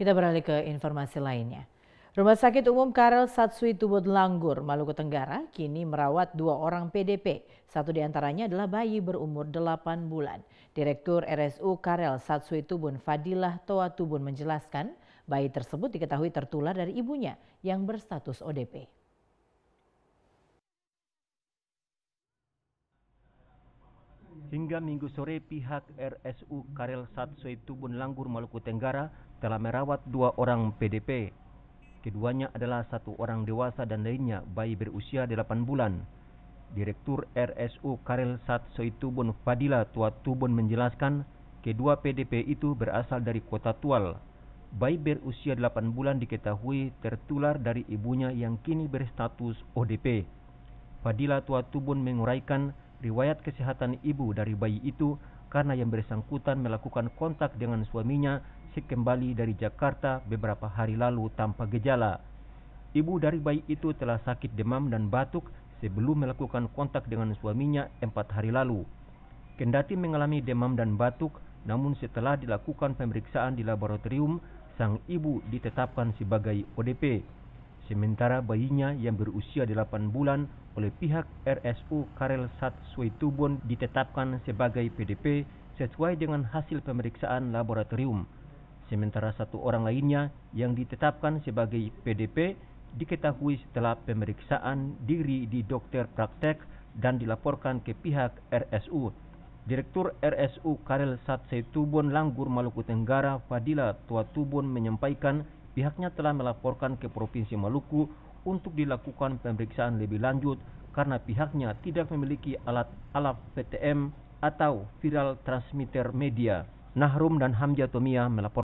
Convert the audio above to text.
Kita beralih ke informasi lainnya. Rumah Sakit Umum Karel Satsui Tubut Langgur, Maluku Tenggara, kini merawat dua orang PDP. Satu diantaranya adalah bayi berumur 8 bulan. Direktur RSU Karel Satsui Tubun Fadilah Toa Tubun menjelaskan, bayi tersebut diketahui tertular dari ibunya yang berstatus ODP. Hingga minggu sore pihak RSU Karel Satsui Tubun Langgur Maluku Tenggara telah merawat dua orang PDP. Keduanya adalah satu orang dewasa dan lainnya bayi berusia 8 bulan. Direktur RSU Karel Sat Soitubun Fadila Tuatubun menjelaskan, kedua PDP itu berasal dari kota Tual. Bayi berusia 8 bulan diketahui tertular dari ibunya yang kini berstatus ODP. Fadila Tuatubun menguraikan riwayat kesehatan ibu dari bayi itu karena yang bersangkutan melakukan kontak dengan suaminya sekembali kembali dari Jakarta beberapa hari lalu tanpa gejala. Ibu dari bayi itu telah sakit demam dan batuk sebelum melakukan kontak dengan suaminya empat hari lalu. Kendati mengalami demam dan batuk, namun setelah dilakukan pemeriksaan di laboratorium, sang ibu ditetapkan sebagai ODP. Sementara bayinya yang berusia 8 bulan oleh pihak RSU Karel Sat Suitubun ditetapkan sebagai PDP sesuai dengan hasil pemeriksaan laboratorium sementara satu orang lainnya yang ditetapkan sebagai PDP diketahui setelah pemeriksaan diri di dokter praktek dan dilaporkan ke pihak RSU. Direktur RSU Karel Satsetubun Langgur Maluku Tenggara Fadila Tua Tubun menyampaikan pihaknya telah melaporkan ke Provinsi Maluku untuk dilakukan pemeriksaan lebih lanjut karena pihaknya tidak memiliki alat alat PTM atau viral transmitter media. Nahrum dan Hamzatomia Tomia melaporkan.